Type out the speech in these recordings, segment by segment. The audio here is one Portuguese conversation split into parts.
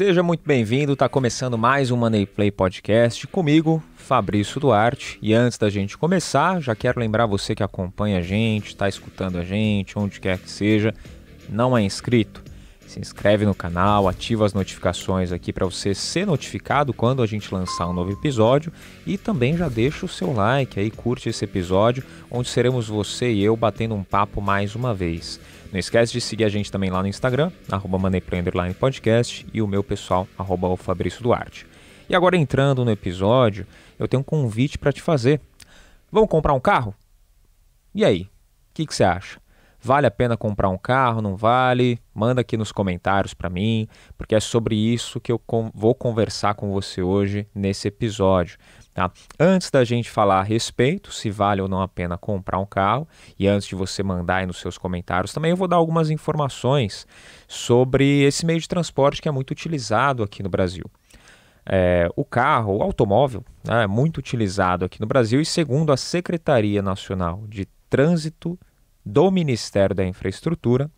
Seja muito bem-vindo, está começando mais um Money Play Podcast comigo, Fabrício Duarte. E antes da gente começar, já quero lembrar você que acompanha a gente, está escutando a gente, onde quer que seja, não é inscrito. Se inscreve no canal, ativa as notificações aqui para você ser notificado quando a gente lançar um novo episódio e também já deixa o seu like aí, curte esse episódio, onde seremos você e eu batendo um papo mais uma vez. Não esquece de seguir a gente também lá no Instagram, arroba e o meu pessoal, arroba Fabrício Duarte. E agora entrando no episódio, eu tenho um convite para te fazer. Vamos comprar um carro? E aí, o que, que você acha? Vale a pena comprar um carro? Não vale? Manda aqui nos comentários para mim, porque é sobre isso que eu vou conversar com você hoje nesse episódio. Tá? Antes da gente falar a respeito, se vale ou não a pena comprar um carro, e antes de você mandar aí nos seus comentários, também eu vou dar algumas informações sobre esse meio de transporte que é muito utilizado aqui no Brasil. É, o carro, o automóvel, né, é muito utilizado aqui no Brasil e, segundo a Secretaria Nacional de Trânsito do Ministério da Infraestrutura,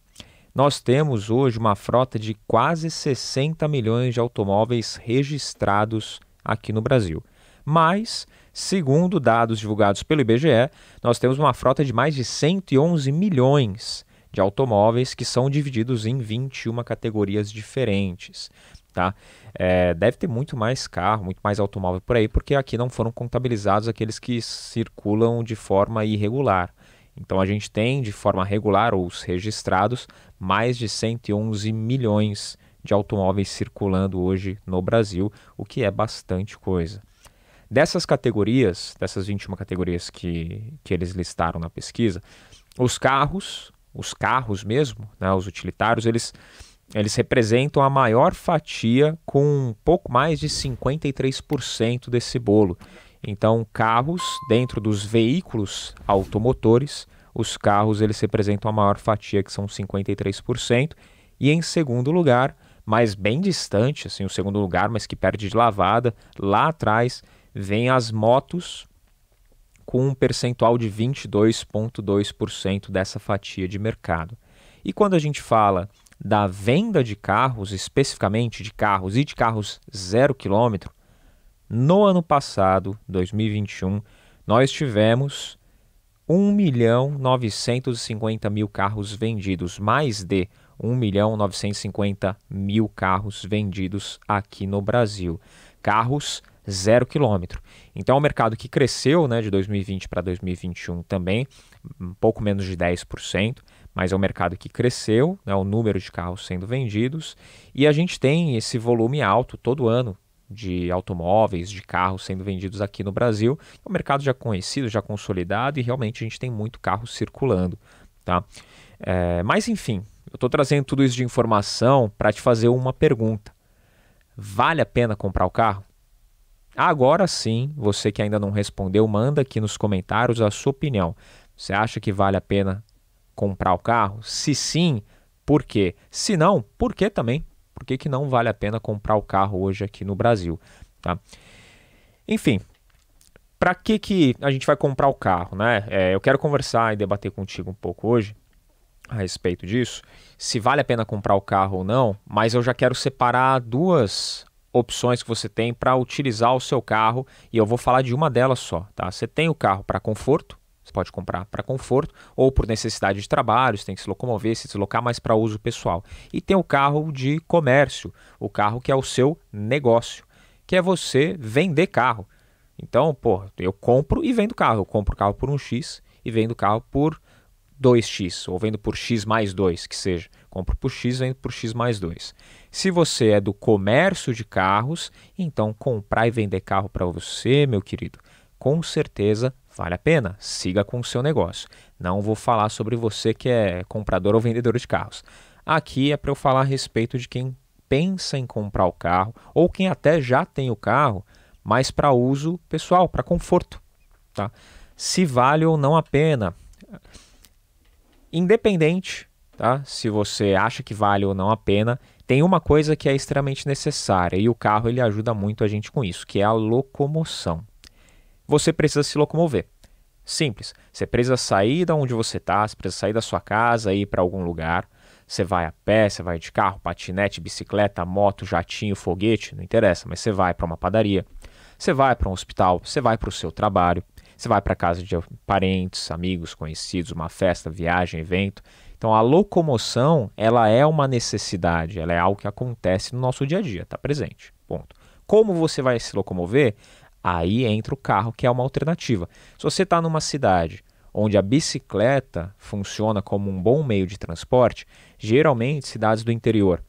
nós temos hoje uma frota de quase 60 milhões de automóveis registrados aqui no Brasil. Mas, segundo dados divulgados pelo IBGE, nós temos uma frota de mais de 111 milhões de automóveis que são divididos em 21 categorias diferentes. Tá? É, deve ter muito mais carro, muito mais automóvel por aí, porque aqui não foram contabilizados aqueles que circulam de forma irregular. Então a gente tem de forma regular os registrados mais de 111 milhões de automóveis circulando hoje no Brasil, o que é bastante coisa. Dessas categorias, dessas 21 categorias que, que eles listaram na pesquisa, os carros, os carros mesmo, né, os utilitários, eles, eles representam a maior fatia com um pouco mais de 53% desse bolo. Então, carros dentro dos veículos automotores, os carros eles representam a maior fatia, que são 53%, e em segundo lugar, mas bem distante, assim, o segundo lugar, mas que perde de lavada, lá atrás vem as motos com um percentual de 22,2% dessa fatia de mercado. E quando a gente fala da venda de carros, especificamente de carros e de carros zero quilômetro, no ano passado, 2021, nós tivemos 1 milhão 950 mil carros vendidos, mais de 1 milhão 950 mil carros vendidos aqui no Brasil. Carros zero quilômetro. Então é um mercado que cresceu né, de 2020 para 2021 também, um pouco menos de 10%, mas é um mercado que cresceu, né, o número de carros sendo vendidos, e a gente tem esse volume alto todo ano de automóveis, de carros sendo vendidos aqui no Brasil. É um mercado já conhecido, já consolidado, e realmente a gente tem muito carro circulando. Tá? É, mas enfim, eu estou trazendo tudo isso de informação para te fazer uma pergunta. Vale a pena comprar o carro? Agora sim, você que ainda não respondeu, manda aqui nos comentários a sua opinião. Você acha que vale a pena comprar o carro? Se sim, por quê? Se não, por que também? Por que, que não vale a pena comprar o carro hoje aqui no Brasil? Tá? Enfim, para que, que a gente vai comprar o carro? Né? É, eu quero conversar e debater contigo um pouco hoje a respeito disso, se vale a pena comprar o carro ou não, mas eu já quero separar duas opções que você tem para utilizar o seu carro e eu vou falar de uma delas só, tá? Você tem o carro para conforto, você pode comprar para conforto ou por necessidade de trabalho, você tem que se locomover, se deslocar mais para uso pessoal. E tem o carro de comércio, o carro que é o seu negócio, que é você vender carro. Então, pô, eu compro e vendo carro. Eu compro carro por um X e vendo carro por 2x, ou vendo por x mais 2, que seja compro por X, vendo por X mais 2. Se você é do comércio de carros, então comprar e vender carro para você, meu querido, com certeza vale a pena. Siga com o seu negócio. Não vou falar sobre você que é comprador ou vendedor de carros. Aqui é para eu falar a respeito de quem pensa em comprar o carro ou quem até já tem o carro, mas para uso pessoal, para conforto, tá? Se vale ou não a pena. Independente tá? Se você acha que vale ou não a pena, tem uma coisa que é extremamente necessária e o carro ele ajuda muito a gente com isso, que é a locomoção. Você precisa se locomover. Simples. Você precisa sair da onde você está, você precisa sair da sua casa e ir para algum lugar. Você vai a pé, você vai de carro, patinete, bicicleta, moto, jatinho, foguete, não interessa, mas você vai para uma padaria, você vai para um hospital, você vai para o seu trabalho, você vai para casa de parentes, amigos, conhecidos, uma festa, viagem, evento. Então a locomoção, ela é uma necessidade, ela é algo que acontece no nosso dia a dia, está presente. Ponto. Como você vai se locomover? Aí entra o carro, que é uma alternativa. Se você está numa cidade onde a bicicleta funciona como um bom meio de transporte, geralmente cidades do interior.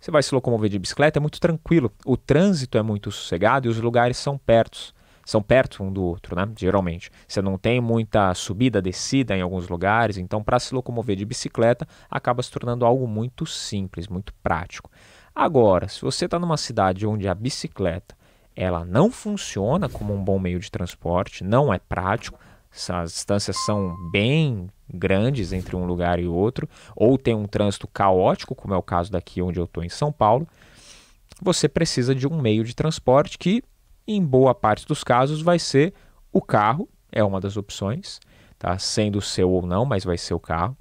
Você vai se locomover de bicicleta, é muito tranquilo, o trânsito é muito sossegado e os lugares são pertos são perto um do outro, né? Geralmente. Você não tem muita subida, descida em alguns lugares, então para se locomover de bicicleta acaba se tornando algo muito simples, muito prático. Agora, se você está numa cidade onde a bicicleta ela não funciona como um bom meio de transporte, não é prático, as distâncias são bem grandes entre um lugar e outro, ou tem um trânsito caótico, como é o caso daqui onde eu estou em São Paulo, você precisa de um meio de transporte que em boa parte dos casos vai ser o carro, é uma das opções, tá? Sendo seu ou não, mas vai ser o carro.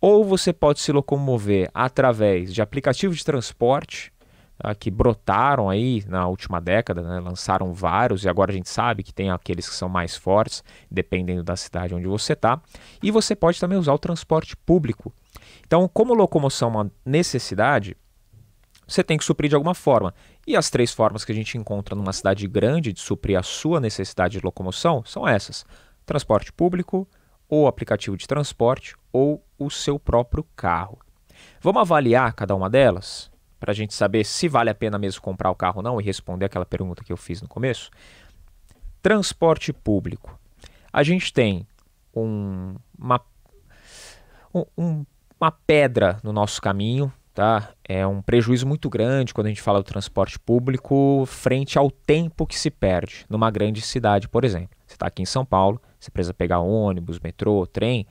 Ou você pode se locomover através de aplicativos de transporte, tá? que brotaram aí na última década, né? lançaram vários, e agora a gente sabe que tem aqueles que são mais fortes, dependendo da cidade onde você está. E você pode também usar o transporte público. Então, como locomoção é uma necessidade, você tem que suprir de alguma forma. E as três formas que a gente encontra numa cidade grande de suprir a sua necessidade de locomoção são essas: transporte público, ou aplicativo de transporte, ou o seu próprio carro. Vamos avaliar cada uma delas? Para a gente saber se vale a pena mesmo comprar o carro ou não e responder aquela pergunta que eu fiz no começo. Transporte público. A gente tem um, uma, um, uma pedra no nosso caminho, Tá? É um prejuízo muito grande quando a gente fala do transporte público frente ao tempo que se perde numa grande cidade, por exemplo. Você está aqui em São Paulo, você precisa pegar ônibus, metrô, trem.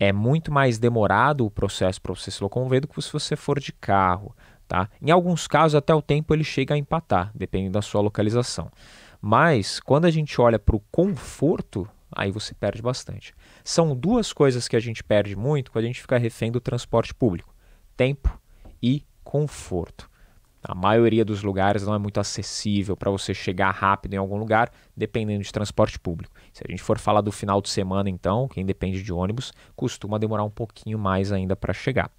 É muito mais demorado o processo para você se locomover do que se você for de carro. Tá? Em alguns casos, até o tempo ele chega a empatar, dependendo da sua localização. Mas quando a gente olha para o conforto aí você perde bastante. São duas coisas que a gente perde muito quando a gente fica refém do transporte público: tempo e conforto. A maioria dos lugares não é muito acessível para você chegar rápido em algum lugar, dependendo de transporte público. Se a gente for falar do final de semana, então, quem depende de ônibus costuma demorar um pouquinho mais ainda para chegar.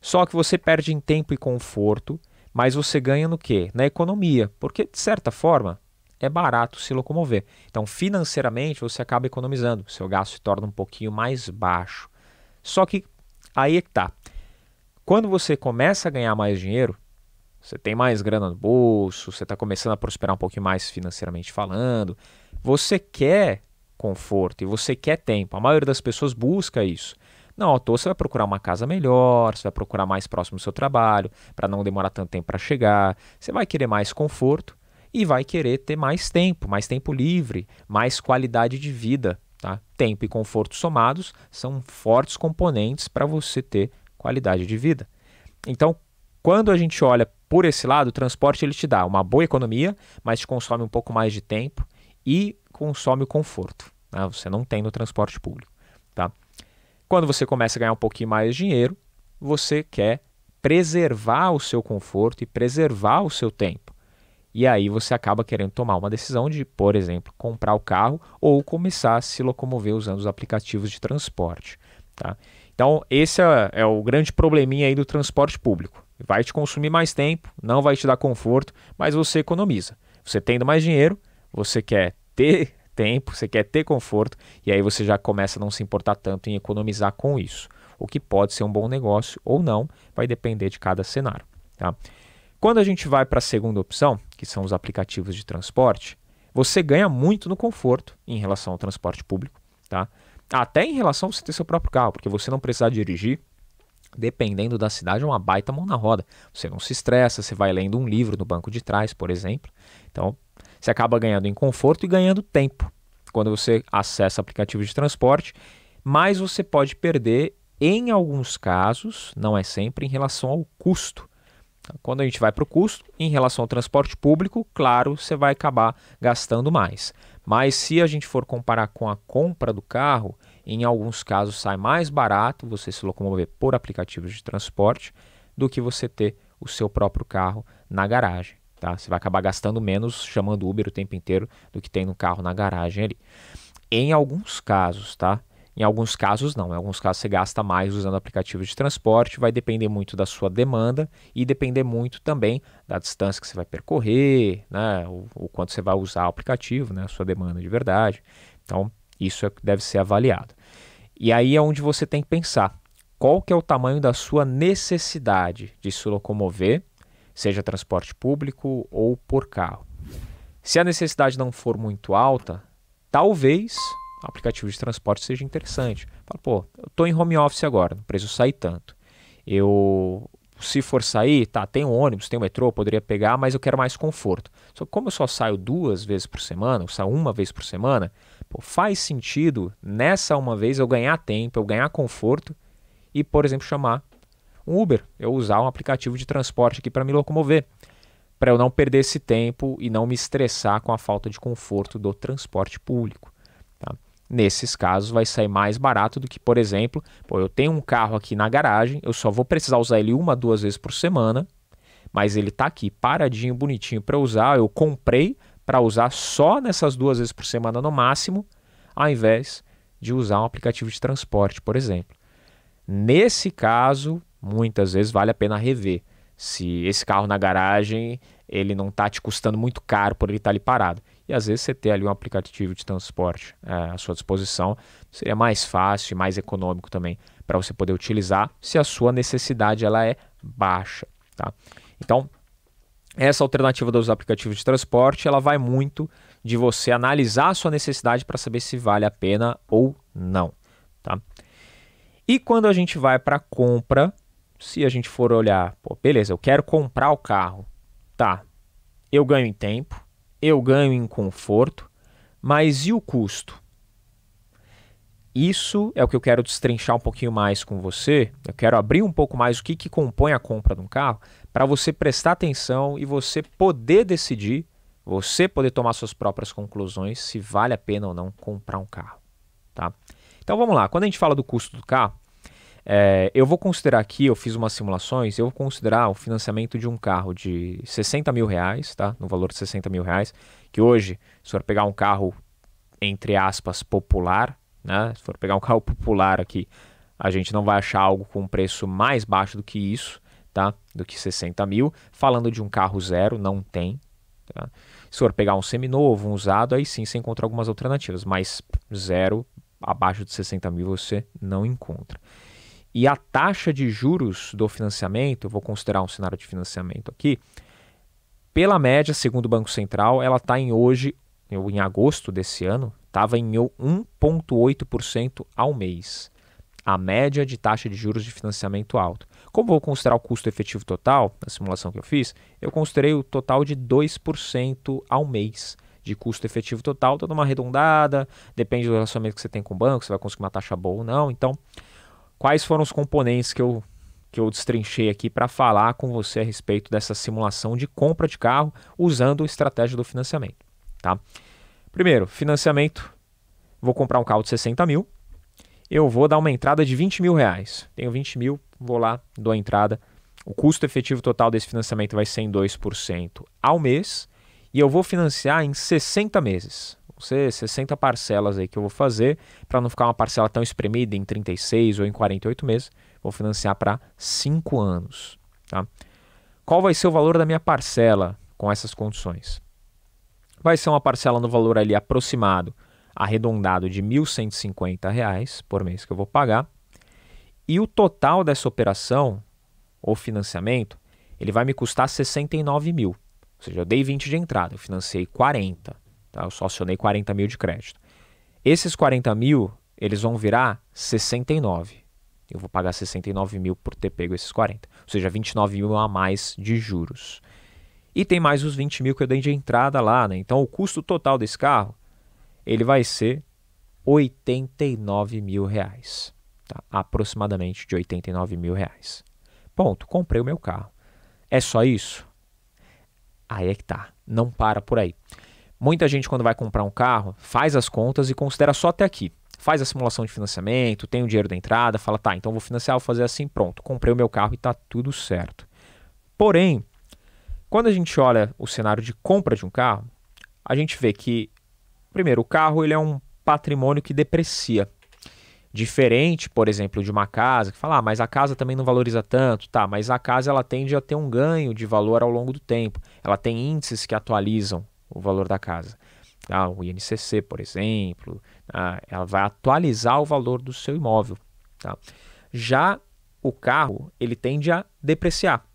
Só que você perde em tempo e conforto, mas você ganha no quê? Na economia, porque de certa forma é barato se locomover. Então, financeiramente, você acaba economizando, seu gasto se torna um pouquinho mais baixo. Só que aí é que tá. Quando você começa a ganhar mais dinheiro, você tem mais grana no bolso, você está começando a prosperar um pouquinho mais financeiramente falando, você quer conforto e você quer tempo. A maioria das pessoas busca isso. Não, à toa você vai procurar uma casa melhor, você vai procurar mais próximo do seu trabalho, para não demorar tanto tempo para chegar. Você vai querer mais conforto e vai querer ter mais tempo, mais tempo livre, mais qualidade de vida. Tá? Tempo e conforto somados são fortes componentes para você ter qualidade de vida. Então, quando a gente olha por esse lado, o transporte ele te dá uma boa economia, mas te consome um pouco mais de tempo e consome o conforto. Né? Você não tem no transporte público. Tá? Quando você começa a ganhar um pouquinho mais de dinheiro, você quer preservar o seu conforto e preservar o seu tempo. E aí você acaba querendo tomar uma decisão de, por exemplo, comprar o carro ou começar a se locomover usando os aplicativos de transporte. Tá? Então, esse é, é o grande probleminha aí do transporte público. Vai te consumir mais tempo, não vai te dar conforto, mas você economiza. Você tendo mais dinheiro, você quer ter tempo, você quer ter conforto, e aí você já começa a não se importar tanto em economizar com isso. O que pode ser um bom negócio ou não, vai depender de cada cenário. Tá? Quando a gente vai para a segunda opção, que são os aplicativos de transporte, você ganha muito no conforto em relação ao transporte público. Tá? Até em relação a você ter seu próprio carro, porque você não precisar dirigir, dependendo da cidade, é uma baita mão na roda. Você não se estressa, você vai lendo um livro no banco de trás, por exemplo. Então, você acaba ganhando em conforto e ganhando tempo quando você acessa aplicativos de transporte, mas você pode perder, em alguns casos, não é sempre, em relação ao custo. Tá? Quando a gente vai para o custo, em relação ao transporte público, claro, você vai acabar gastando mais. Mas se a gente for comparar com a compra do carro, em alguns casos sai mais barato você se locomover por aplicativos de transporte do que você ter o seu próprio carro na garagem. Tá? Você vai acabar gastando menos chamando Uber o tempo inteiro do que tem no carro na garagem ali. Em alguns casos, tá? Em alguns casos, não. Em alguns casos, você gasta mais usando aplicativos de transporte, vai depender muito da sua demanda e depender muito também da distância que você vai percorrer, né? O, o quanto você vai usar o aplicativo, né? A sua demanda de verdade. Então, isso é, deve ser avaliado. E aí é onde você tem que pensar qual que é o tamanho da sua necessidade de se locomover, seja transporte público ou por carro. Se a necessidade não for muito alta, talvez aplicativo de transporte seja interessante. Fala, pô, eu estou em home office agora, não preciso sair tanto. Eu, se for sair, tá, tem um ônibus, tem um metrô, poderia pegar, mas eu quero mais conforto. Só que como eu só saio duas vezes por semana, ou saio uma vez por semana, pô, faz sentido nessa uma vez eu ganhar tempo, eu ganhar conforto e, por exemplo, chamar um Uber, eu usar um aplicativo de transporte aqui para me locomover para eu não perder esse tempo e não me estressar com a falta de conforto do transporte público nesses casos vai sair mais barato do que, por exemplo, pô, eu tenho um carro aqui na garagem, eu só vou precisar usar ele uma, duas vezes por semana, mas ele está aqui paradinho, bonitinho para usar, eu comprei para usar só nessas duas vezes por semana no máximo, ao invés de usar um aplicativo de transporte, por exemplo. Nesse caso, muitas vezes vale a pena rever se esse carro na garagem ele não está te custando muito caro por ele estar tá ali parado. E às vezes você ter ali um aplicativo de transporte é, à sua disposição seria mais fácil e mais econômico também para você poder utilizar se a sua necessidade ela é baixa. Tá? Então, essa alternativa dos aplicativos de transporte ela vai muito de você analisar a sua necessidade para saber se vale a pena ou não. Tá? E quando a gente vai para compra, se a gente for olhar, pô, beleza, eu quero comprar o carro, tá? Eu ganho em tempo, eu ganho em conforto, mas e o custo? Isso é o que eu quero destrinchar um pouquinho mais com você. Eu quero abrir um pouco mais o que, que compõe a compra de um carro para você prestar atenção e você poder decidir, você poder tomar suas próprias conclusões se vale a pena ou não comprar um carro. Tá? Então vamos lá, quando a gente fala do custo do carro, é, eu vou considerar aqui, eu fiz umas simulações, eu vou considerar o financiamento de um carro de 60 mil reais, tá? No valor de 60 mil reais, que hoje, se for pegar um carro, entre aspas, popular, né? Se for pegar um carro popular aqui, a gente não vai achar algo com um preço mais baixo do que isso, tá? Do que 60 mil. Falando de um carro zero, não tem, tá? Se for pegar um seminovo, um usado, aí sim você encontra algumas alternativas, mas zero, abaixo de 60 mil você não encontra. E a taxa de juros do financiamento, vou considerar um cenário de financiamento aqui, pela média, segundo o Banco Central, ela está em hoje, em agosto desse ano, estava em 1,8% ao mês. A média de taxa de juros de financiamento alto. Como vou considerar o custo efetivo total, na simulação que eu fiz, eu considerei o total de 2% ao mês de custo efetivo total, toda uma arredondada, depende do relacionamento que você tem com o banco, você vai conseguir uma taxa boa ou não. Então, quais foram os componentes que eu, que eu destrinchei aqui para falar com você a respeito dessa simulação de compra de carro usando a estratégia do financiamento. Tá? Primeiro, financiamento. Vou comprar um carro de 60 mil. Eu vou dar uma entrada de 20 mil reais. Tenho 20 mil, vou lá, dou a entrada. O custo efetivo total desse financiamento vai ser em 2% ao mês. E eu vou financiar em 60 meses ser 60 parcelas aí que eu vou fazer, para não ficar uma parcela tão espremida em 36 ou em 48 meses, vou financiar para 5 anos. Tá? Qual vai ser o valor da minha parcela com essas condições? Vai ser uma parcela no valor ali aproximado, arredondado de R$ 1.150 por mês que eu vou pagar. E o total dessa operação, ou financiamento, ele vai me custar 69 mil. Ou seja, eu dei 20 de entrada, eu financei 40. Tá? Eu só acionei 40 mil de crédito. Esses 40 mil, eles vão virar 69. Eu vou pagar 69 mil por ter pego esses 40. Ou seja, 29 mil a mais de juros. E tem mais os 20 mil que eu dei de entrada lá, né? Então o custo total desse carro, ele vai ser 89 mil reais. Tá? Aproximadamente de 89 mil reais. Ponto, comprei o meu carro. É só isso? Aí é que tá, não para por aí. Muita gente, quando vai comprar um carro, faz as contas e considera só até aqui. Faz a simulação de financiamento, tem o dinheiro da entrada, fala, tá, então vou financiar, vou fazer assim, pronto, comprei o meu carro e tá tudo certo. Porém, quando a gente olha o cenário de compra de um carro, a gente vê que, primeiro, o carro ele é um patrimônio que deprecia. Diferente, por exemplo, de uma casa, que fala, ah, mas a casa também não valoriza tanto, tá, mas a casa ela tende a ter um ganho de valor ao longo do tempo. Ela tem índices que atualizam o valor da casa. Ah, o INCC, por exemplo, ah, ela vai atualizar o valor do seu imóvel. Tá? Já o carro, ele tende a depreciar.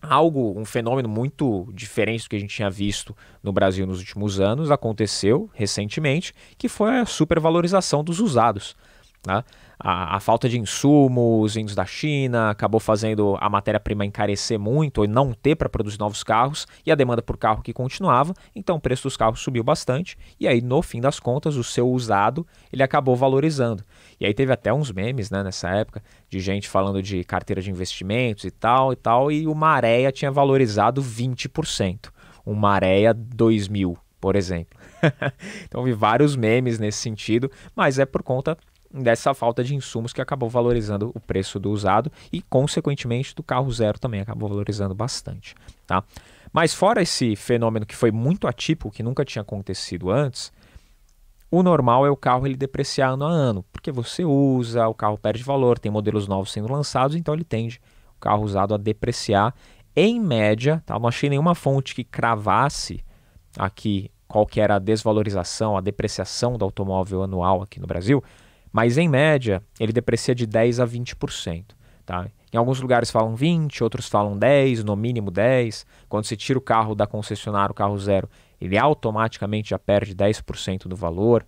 Algo, um fenômeno muito diferente do que a gente tinha visto no Brasil nos últimos anos, aconteceu recentemente, que foi a supervalorização dos usados. Tá? a, a falta de insumos vindos da China acabou fazendo a matéria-prima encarecer muito e não ter para produzir novos carros e a demanda por carro que continuava, então o preço dos carros subiu bastante e aí no fim das contas o seu usado ele acabou valorizando. E aí teve até uns memes né, nessa época de gente falando de carteira de investimentos e tal e tal e o maréia tinha valorizado 20%, uma areia 2000, por exemplo. então vi vários memes nesse sentido, mas é por conta dessa falta de insumos que acabou valorizando o preço do usado e, consequentemente, do carro zero também acabou valorizando bastante. Tá? Mas fora esse fenômeno que foi muito atípico, que nunca tinha acontecido antes, o normal é o carro ele depreciar ano a ano, porque você usa, o carro perde valor, tem modelos novos sendo lançados, então ele tende o carro usado a depreciar em média, tá? não achei nenhuma fonte que cravasse aqui qual que era a desvalorização, a depreciação do automóvel anual aqui no Brasil, mas em média, ele deprecia de 10 a 20%, tá? Em alguns lugares falam 20, outros falam 10, no mínimo 10. Quando você tira o carro da concessionária, o carro zero, ele automaticamente já perde 10% do valor.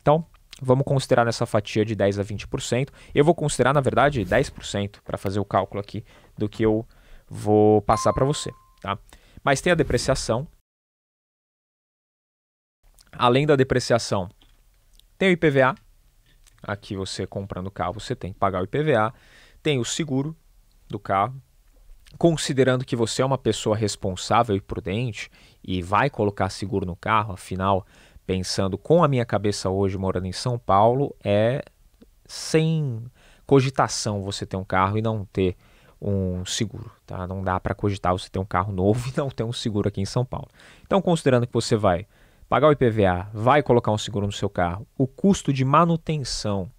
Então, vamos considerar nessa fatia de 10 a 20%. Eu vou considerar, na verdade, 10% para fazer o cálculo aqui do que eu vou passar para você, tá? Mas tem a depreciação. Além da depreciação, tem o IPVA, Aqui você comprando o carro, você tem que pagar o IPVA, tem o seguro do carro. Considerando que você é uma pessoa responsável e prudente e vai colocar seguro no carro, afinal, pensando com a minha cabeça hoje morando em São Paulo, é sem cogitação você ter um carro e não ter um seguro, tá? Não dá para cogitar você ter um carro novo e não ter um seguro aqui em São Paulo. Então, considerando que você vai pagar o IPVA, vai colocar um seguro no seu carro, o custo de manutenção.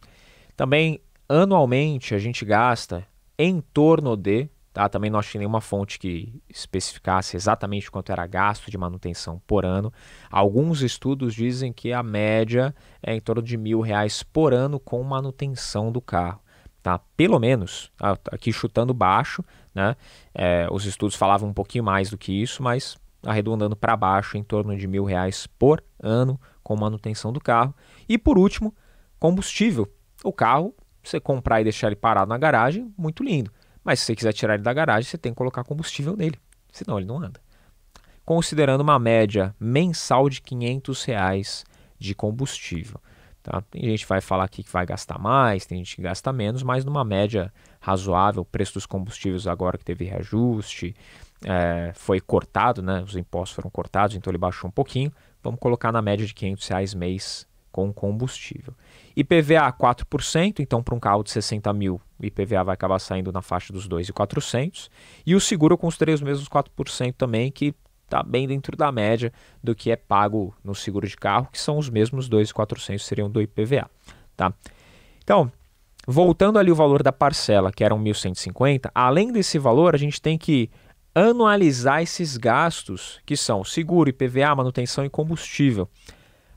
Também anualmente a gente gasta em torno de, tá? Também não achei nenhuma fonte que especificasse exatamente quanto era gasto de manutenção por ano. Alguns estudos dizem que a média é em torno de mil reais por ano com manutenção do carro. Tá? Pelo menos, aqui chutando baixo, né? É, os estudos falavam um pouquinho mais do que isso, mas arredondando para baixo em torno de mil reais por ano com manutenção do carro. E por último, combustível. O carro, você comprar e deixar ele parado na garagem, muito lindo. Mas se você quiser tirar ele da garagem, você tem que colocar combustível nele, senão ele não anda. Considerando uma média mensal de 500 reais de combustível. Tá? Tem gente que vai falar aqui que vai gastar mais, tem gente que gasta menos, mas numa média razoável, preço dos combustíveis agora que teve reajuste, é, foi cortado, né? Os impostos foram cortados, então ele baixou um pouquinho. Vamos colocar na média de 500 reais mês com combustível. IPVA 4%, então para um carro de 60 mil, o IPVA vai acabar saindo na faixa dos 2,400. E o seguro eu os os mesmos 4% também, que está bem dentro da média do que é pago no seguro de carro, que são os mesmos 2,400 seriam do IPVA. Tá? Então, voltando ali o valor da parcela, que era 1.150, além desse valor, a gente tem que anualizar esses gastos, que são seguro, IPVA, manutenção e combustível.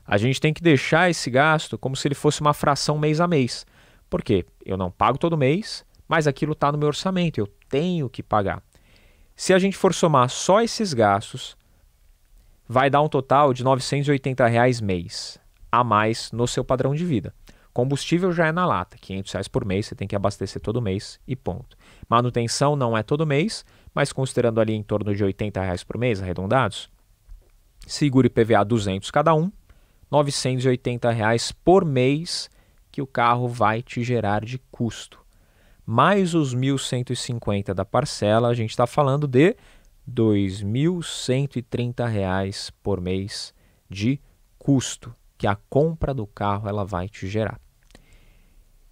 A gente tem que deixar esse gasto como se ele fosse uma fração mês a mês. Por quê? Eu não pago todo mês, mas aquilo está no meu orçamento, eu tenho que pagar. Se a gente for somar só esses gastos, vai dar um total de R$ 980 reais mês a mais no seu padrão de vida. Combustível já é na lata, R$ 500 reais por mês, você tem que abastecer todo mês e ponto. Manutenção não é todo mês, mas considerando ali em torno de 80 reais por mês, arredondados, seguro IPVA 200 cada um, 980 reais por mês que o carro vai te gerar de custo. Mais os 1.150 da parcela, a gente está falando de 2.130 reais por mês de custo que a compra do carro ela vai te gerar.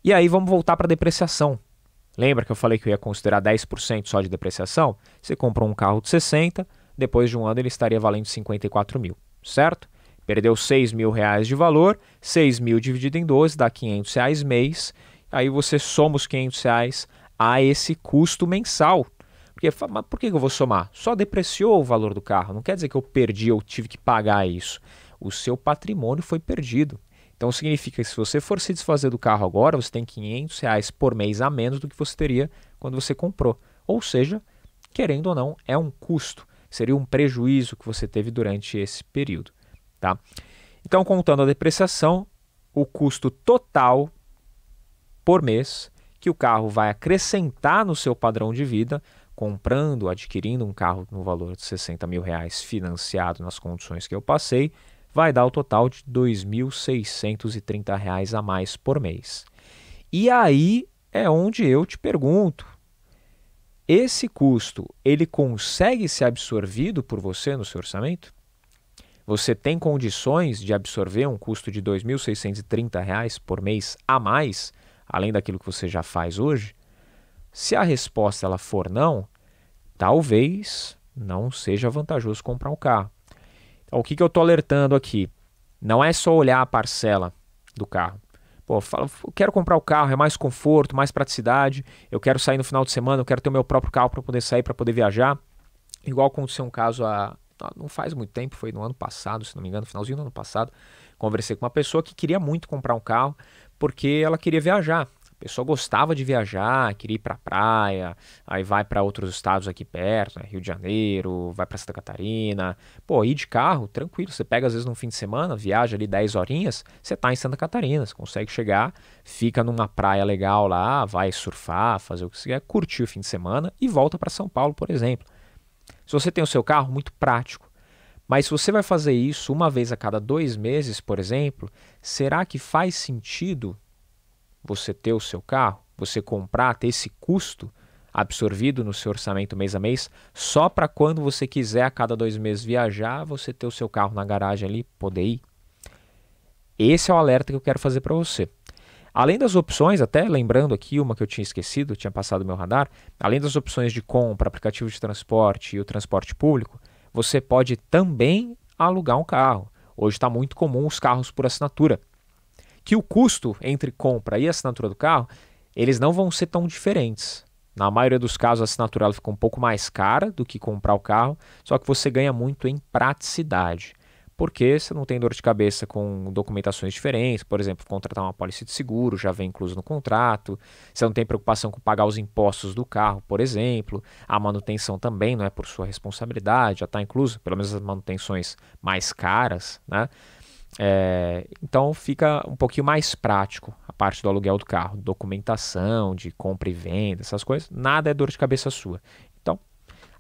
E aí vamos voltar para a depreciação, Lembra que eu falei que eu ia considerar 10% só de depreciação? Você comprou um carro de 60, depois de um ano ele estaria valendo 54 mil, certo? Perdeu 6 mil reais de valor, 6 mil dividido em 12 dá 500 reais mês, aí você soma os 500 reais a esse custo mensal. Porque, mas por que eu vou somar? Só depreciou o valor do carro, não quer dizer que eu perdi, eu tive que pagar isso. O seu patrimônio foi perdido, então significa que se você for se desfazer do carro agora, você tem 500 reais por mês a menos do que você teria quando você comprou. Ou seja, querendo ou não, é um custo. Seria um prejuízo que você teve durante esse período. Tá? Então, contando a depreciação, o custo total por mês que o carro vai acrescentar no seu padrão de vida, comprando, adquirindo um carro no valor de 60 mil reais financiado nas condições que eu passei, vai dar o total de R$ 2.630 a mais por mês. E aí é onde eu te pergunto: esse custo ele consegue ser absorvido por você no seu orçamento? Você tem condições de absorver um custo de R$ 2.630 por mês a mais, além daquilo que você já faz hoje? Se a resposta ela for não, talvez não seja vantajoso comprar um carro. Então, o que, que eu estou alertando aqui? Não é só olhar a parcela do carro. Pô, fala, eu quero comprar o carro, é mais conforto, mais praticidade. Eu quero sair no final de semana, eu quero ter o meu próprio carro para poder sair, para poder viajar. Igual aconteceu um caso há, não faz muito tempo, foi no ano passado, se não me engano, finalzinho do ano passado. Conversei com uma pessoa que queria muito comprar um carro porque ela queria viajar. O pessoal gostava de viajar, queria ir para praia, aí vai para outros estados aqui perto, né? Rio de Janeiro, vai para Santa Catarina. Pô, ir de carro, tranquilo, você pega às vezes no fim de semana, viaja ali 10 horinhas, você tá em Santa Catarina, você consegue chegar, fica numa praia legal lá, vai surfar, fazer o que você quer, curtir o fim de semana e volta para São Paulo, por exemplo. Se você tem o seu carro, muito prático. Mas se você vai fazer isso uma vez a cada dois meses, por exemplo, será que faz sentido você ter o seu carro, você comprar, ter esse custo absorvido no seu orçamento mês a mês, só para quando você quiser a cada dois meses viajar, você ter o seu carro na garagem ali, poder ir. Esse é o alerta que eu quero fazer para você. Além das opções, até lembrando aqui uma que eu tinha esquecido, tinha passado meu radar, além das opções de compra, aplicativo de transporte e o transporte público, você pode também alugar um carro. Hoje está muito comum os carros por assinatura que o custo entre compra e assinatura do carro, eles não vão ser tão diferentes. Na maioria dos casos, a assinatura fica um pouco mais cara do que comprar o carro, só que você ganha muito em praticidade. Porque você não tem dor de cabeça com documentações diferentes, por exemplo, contratar uma polícia de seguro, já vem incluso no contrato. Você não tem preocupação com pagar os impostos do carro, por exemplo. A manutenção também não é por sua responsabilidade, já está incluso, pelo menos as manutenções mais caras, né? É, então fica um pouquinho mais prático a parte do aluguel do carro, documentação, de compra e venda, essas coisas, nada é dor de cabeça sua. Então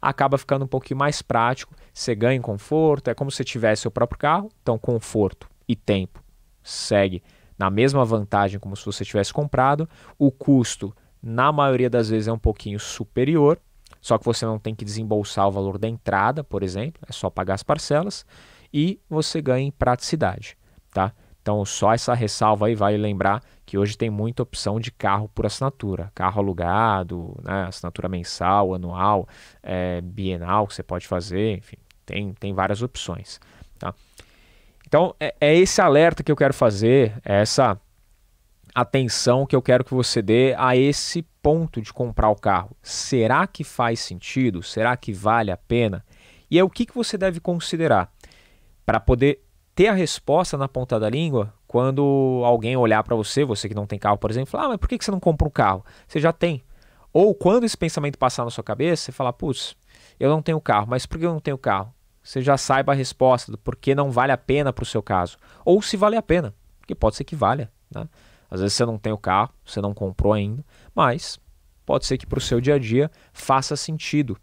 acaba ficando um pouquinho mais prático, você ganha em conforto, é como se tivesse seu próprio carro, então conforto e tempo segue na mesma vantagem como se você tivesse comprado, o custo na maioria das vezes é um pouquinho superior, só que você não tem que desembolsar o valor da entrada, por exemplo, é só pagar as parcelas e você ganha em praticidade, tá? Então, só essa ressalva aí vale lembrar que hoje tem muita opção de carro por assinatura, carro alugado, né? assinatura mensal, anual, é, bienal que você pode fazer, enfim, tem, tem várias opções, tá? Então, é, é esse alerta que eu quero fazer, é essa atenção que eu quero que você dê a esse ponto de comprar o carro. Será que faz sentido? Será que vale a pena? E é o que, que você deve considerar para poder ter a resposta na ponta da língua quando alguém olhar para você, você que não tem carro, por exemplo, falar, ah, mas por que você não compra um carro? Você já tem. Ou quando esse pensamento passar na sua cabeça, você falar, putz, eu não tenho carro, mas por que eu não tenho carro? Você já saiba a resposta do porquê não vale a pena para o seu caso. Ou se vale a pena, porque pode ser que valha. Né? Às vezes você não tem o carro, você não comprou ainda, mas pode ser que para o seu dia a dia faça sentido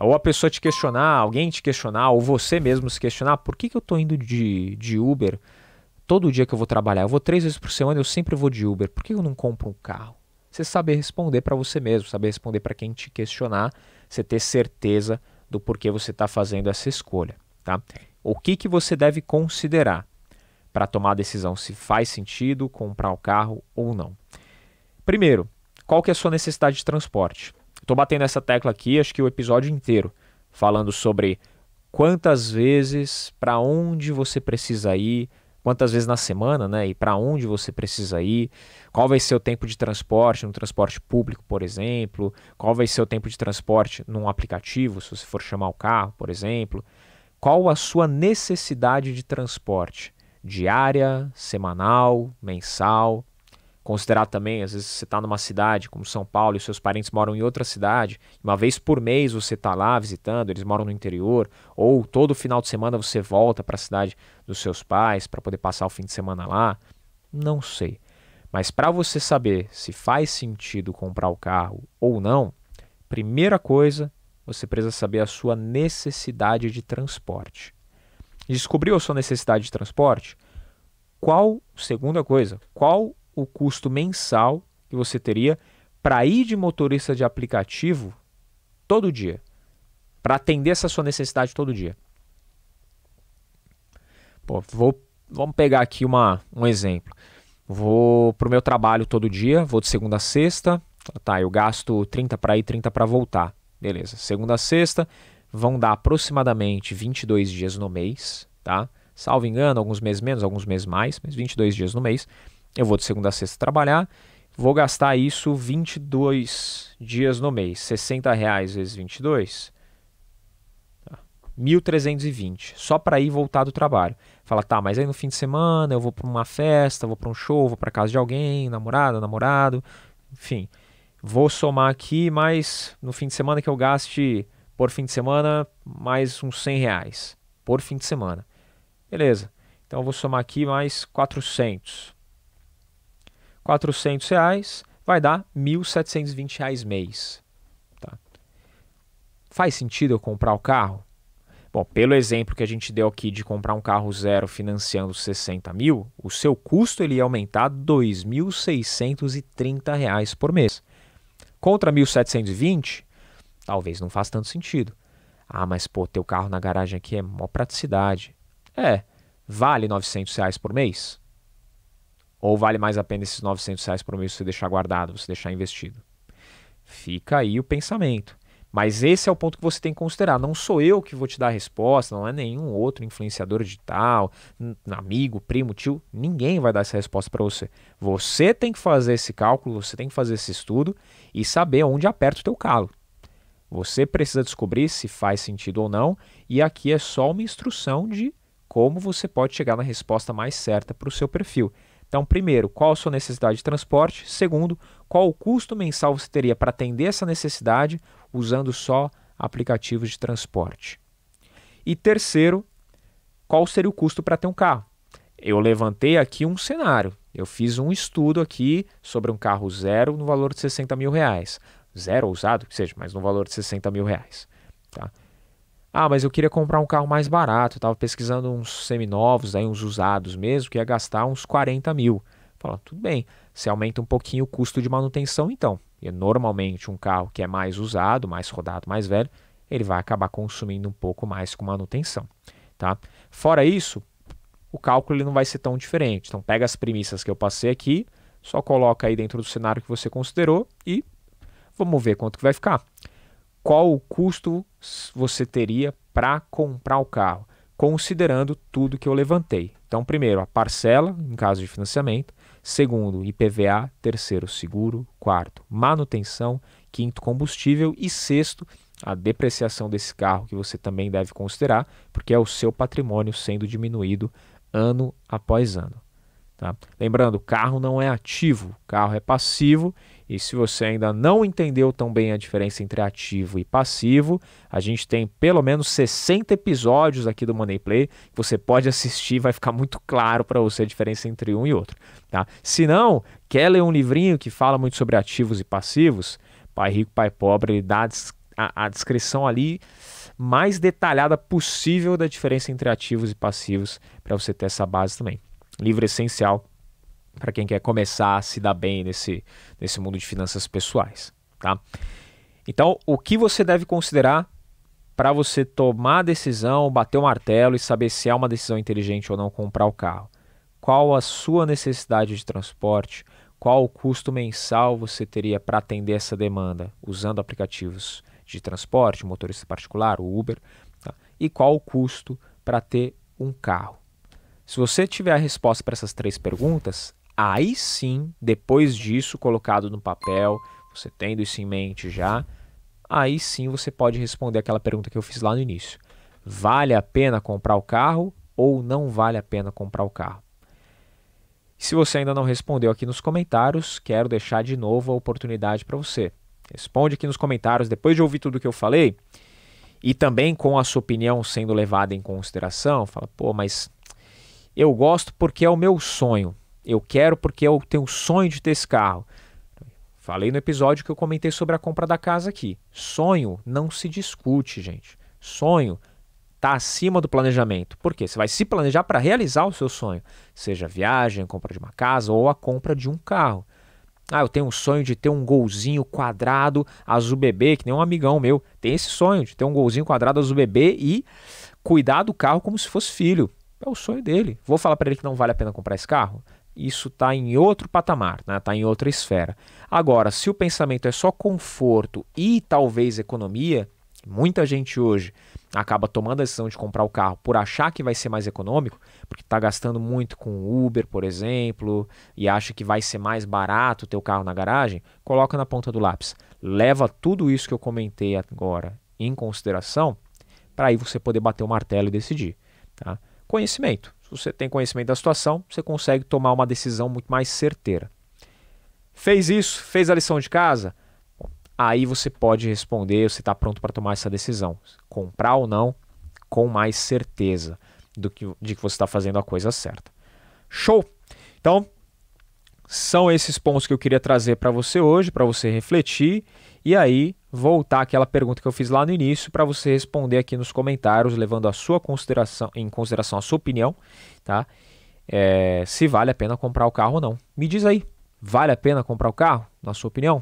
ou a pessoa te questionar, alguém te questionar, ou você mesmo se questionar, por que, que eu estou indo de, de Uber todo dia que eu vou trabalhar? Eu vou três vezes por semana, eu sempre vou de Uber. Por que eu não compro um carro? Você saber responder para você mesmo, saber responder para quem te questionar, você ter certeza do porquê você está fazendo essa escolha, tá? O que, que você deve considerar para tomar a decisão se faz sentido comprar o um carro ou não? Primeiro, qual que é a sua necessidade de transporte? Tô batendo essa tecla aqui, acho que o episódio inteiro, falando sobre quantas vezes, para onde você precisa ir, quantas vezes na semana, né? E para onde você precisa ir, qual vai ser o tempo de transporte no transporte público, por exemplo, qual vai ser o tempo de transporte num aplicativo, se você for chamar o carro, por exemplo, qual a sua necessidade de transporte diária, semanal, mensal, Considerar também, às vezes você está numa cidade como São Paulo e seus parentes moram em outra cidade, uma vez por mês você está lá visitando, eles moram no interior, ou todo final de semana você volta para a cidade dos seus pais para poder passar o fim de semana lá. Não sei. Mas para você saber se faz sentido comprar o carro ou não, primeira coisa, você precisa saber a sua necessidade de transporte. Descobriu a sua necessidade de transporte? Qual, segunda coisa, qual o custo mensal que você teria para ir de motorista de aplicativo todo dia, para atender essa sua necessidade todo dia. Pô, vou, vamos pegar aqui uma, um exemplo. Vou para o meu trabalho todo dia, vou de segunda a sexta, tá, eu gasto 30 para ir, 30 para voltar. Beleza. Segunda a sexta vão dar aproximadamente 22 dias no mês, tá? Salvo engano, alguns meses menos, alguns meses mais, mas 22 dias no mês eu vou de segunda a sexta trabalhar, vou gastar isso 22 dias no mês. 60 reais vezes 22, 1.320, tá, só para ir voltar do trabalho. Fala, tá, mas aí no fim de semana eu vou para uma festa, vou para um show, vou para casa de alguém, namorada, namorado, enfim. Vou somar aqui mais no fim de semana que eu gaste por fim de semana mais uns 100 reais por fim de semana. Beleza. Então eu vou somar aqui mais 400 400 reais vai dar 1.720 reais mês. Tá? Faz sentido eu comprar o carro? Bom, pelo exemplo que a gente deu aqui de comprar um carro zero financiando 60 mil, o seu custo ele ia aumentar R$ 2.630 por mês. Contra 1.720, talvez não faça tanto sentido. Ah, mas pô, o carro na garagem aqui é mó praticidade. É, vale R$ 900 reais por mês? Ou vale mais a pena esses 900 reais por mês você deixar guardado, você deixar investido? Fica aí o pensamento. Mas esse é o ponto que você tem que considerar. Não sou eu que vou te dar a resposta, não é nenhum outro influenciador digital, amigo, primo, tio, ninguém vai dar essa resposta para você. Você tem que fazer esse cálculo, você tem que fazer esse estudo e saber onde aperta o teu calo. Você precisa descobrir se faz sentido ou não, e aqui é só uma instrução de como você pode chegar na resposta mais certa para o seu perfil. Então, primeiro, qual a sua necessidade de transporte? Segundo, qual o custo mensal você teria para atender essa necessidade usando só aplicativos de transporte? E terceiro, qual seria o custo para ter um carro? Eu levantei aqui um cenário. Eu fiz um estudo aqui sobre um carro zero no valor de 60 mil reais. Zero ou usado, que seja, mas no valor de 60 mil reais. Tá? Ah, mas eu queria comprar um carro mais barato, estava pesquisando uns seminovos, aí uns usados mesmo, que ia gastar uns 40 mil. Fala, tudo bem, você aumenta um pouquinho o custo de manutenção então. E normalmente um carro que é mais usado, mais rodado, mais velho, ele vai acabar consumindo um pouco mais com manutenção, tá? Fora isso, o cálculo ele não vai ser tão diferente. Então pega as premissas que eu passei aqui, só coloca aí dentro do cenário que você considerou e vamos ver quanto que vai ficar. Qual o custo você teria para comprar o carro, considerando tudo que eu levantei. Então, primeiro, a parcela, em caso de financiamento. Segundo, IPVA. Terceiro, seguro. Quarto, manutenção. Quinto, combustível. E sexto, a depreciação desse carro, que você também deve considerar, porque é o seu patrimônio sendo diminuído ano após ano. Tá? Lembrando, carro não é ativo, carro é passivo e se você ainda não entendeu tão bem a diferença entre ativo e passivo, a gente tem pelo menos 60 episódios aqui do Money Play que você pode assistir, vai ficar muito claro para você a diferença entre um e outro. Tá? Se não, quer ler um livrinho que fala muito sobre ativos e passivos? Pai Rico, Pai Pobre, ele dá a, a descrição ali mais detalhada possível da diferença entre ativos e passivos para você ter essa base também. Livro essencial para quem quer começar a se dar bem nesse, nesse mundo de finanças pessoais, tá? Então, o que você deve considerar para você tomar a decisão, bater o martelo e saber se é uma decisão inteligente ou não comprar o carro? Qual a sua necessidade de transporte? Qual o custo mensal você teria para atender essa demanda usando aplicativos de transporte, motorista particular, o Uber? Tá? E qual o custo para ter um carro? Se você tiver a resposta para essas três perguntas, Aí sim, depois disso colocado no papel, você tendo isso em mente já, aí sim você pode responder aquela pergunta que eu fiz lá no início. Vale a pena comprar o carro ou não vale a pena comprar o carro? Se você ainda não respondeu aqui nos comentários, quero deixar de novo a oportunidade para você. Responde aqui nos comentários depois de ouvir tudo que eu falei e também com a sua opinião sendo levada em consideração. Fala, pô, mas eu gosto porque é o meu sonho. Eu quero porque eu tenho o sonho de ter esse carro. Falei no episódio que eu comentei sobre a compra da casa aqui. Sonho não se discute, gente. Sonho está acima do planejamento. Por quê? Você vai se planejar para realizar o seu sonho, seja viagem, compra de uma casa ou a compra de um carro. Ah, eu tenho um sonho de ter um golzinho quadrado azul bebê, que nem um amigão meu. Tem esse sonho de ter um golzinho quadrado azul bebê e cuidar do carro como se fosse filho. É o sonho dele. Vou falar para ele que não vale a pena comprar esse carro? isso está em outro patamar, está né? Tá em outra esfera. Agora, se o pensamento é só conforto e talvez economia, muita gente hoje acaba tomando a decisão de comprar o carro por achar que vai ser mais econômico, porque está gastando muito com Uber, por exemplo, e acha que vai ser mais barato ter o carro na garagem, coloca na ponta do lápis. Leva tudo isso que eu comentei agora em consideração para aí você poder bater o martelo e decidir. Tá? Conhecimento. Se você tem conhecimento da situação, você consegue tomar uma decisão muito mais certeira. Fez isso? Fez a lição de casa? Bom, aí você pode responder se está pronto para tomar essa decisão. Comprar ou não, com mais certeza do que, de que você está fazendo a coisa certa. Show! Então, são esses pontos que eu queria trazer para você hoje, para você refletir e aí voltar àquela pergunta que eu fiz lá no início para você responder aqui nos comentários, levando a sua consideração em consideração a sua opinião, tá? É, se vale a pena comprar o carro ou não. Me diz aí, vale a pena comprar o carro, na sua opinião?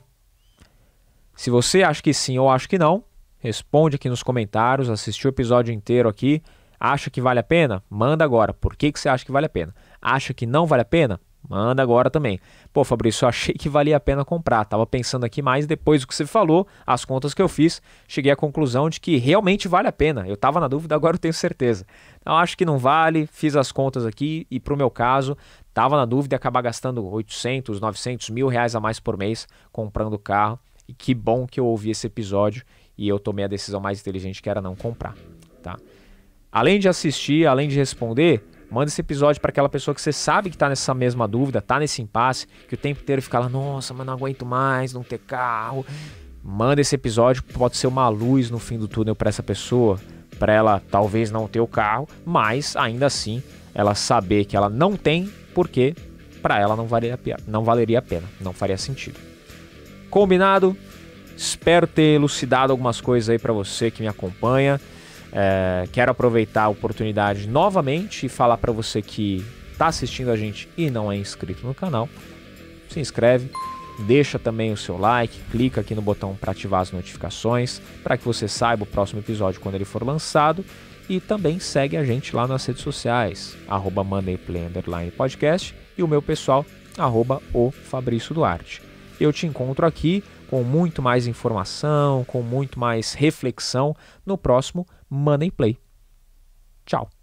Se você acha que sim ou acha que não, responde aqui nos comentários, assistiu o episódio inteiro aqui, acha que vale a pena? Manda agora, por que, que você acha que vale a pena? Acha que não vale a pena? Manda agora também. Pô, Fabrício, eu achei que valia a pena comprar. Tava pensando aqui mais depois do que você falou, as contas que eu fiz, cheguei à conclusão de que realmente vale a pena. Eu tava na dúvida, agora eu tenho certeza. Então acho que não vale, fiz as contas aqui e pro meu caso, tava na dúvida acabar gastando 800, 900 mil reais a mais por mês comprando carro. E que bom que eu ouvi esse episódio e eu tomei a decisão mais inteligente que era não comprar, tá? Além de assistir, além de responder, Manda esse episódio para aquela pessoa que você sabe que tá nessa mesma dúvida, tá nesse impasse, que o tempo inteiro fica lá, nossa, mas não aguento mais não ter carro. Manda esse episódio, pode ser uma luz no fim do túnel para essa pessoa, para ela talvez não ter o carro, mas ainda assim ela saber que ela não tem, porque para ela não valeria, não valeria a pena, não faria sentido. Combinado? Espero ter elucidado algumas coisas aí para você que me acompanha. É, quero aproveitar a oportunidade novamente e falar para você que está assistindo a gente e não é inscrito no canal. Se inscreve, deixa também o seu like, clica aqui no botão para ativar as notificações, para que você saiba o próximo episódio quando ele for lançado. E também segue a gente lá nas redes sociais, arroba Podcast e o meu pessoal, arroba o Fabrício Duarte. Eu te encontro aqui com muito mais informação, com muito mais reflexão no próximo Money Play. Tchau.